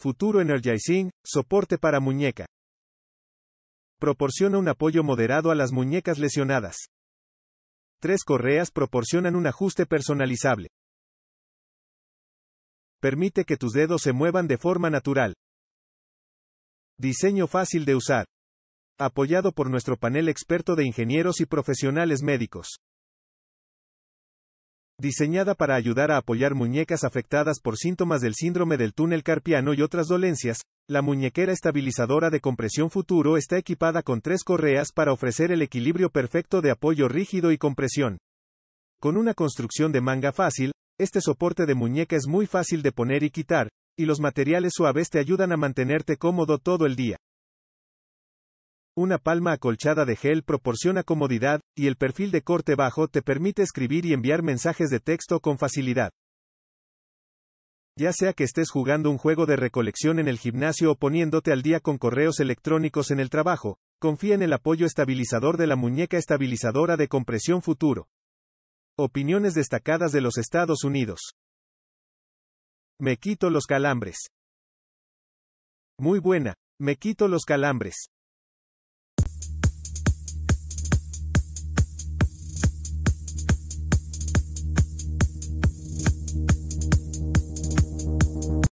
Futuro Energizing, soporte para muñeca. Proporciona un apoyo moderado a las muñecas lesionadas. Tres correas proporcionan un ajuste personalizable. Permite que tus dedos se muevan de forma natural. Diseño fácil de usar. Apoyado por nuestro panel experto de ingenieros y profesionales médicos diseñada para ayudar a apoyar muñecas afectadas por síntomas del síndrome del túnel carpiano y otras dolencias, la muñequera estabilizadora de compresión futuro está equipada con tres correas para ofrecer el equilibrio perfecto de apoyo rígido y compresión. Con una construcción de manga fácil, este soporte de muñeca es muy fácil de poner y quitar, y los materiales suaves te ayudan a mantenerte cómodo todo el día. Una palma acolchada de gel proporciona comodidad, y el perfil de corte bajo te permite escribir y enviar mensajes de texto con facilidad. Ya sea que estés jugando un juego de recolección en el gimnasio o poniéndote al día con correos electrónicos en el trabajo, confía en el apoyo estabilizador de la muñeca estabilizadora de compresión futuro. Opiniones destacadas de los Estados Unidos. Me quito los calambres. Muy buena, me quito los calambres.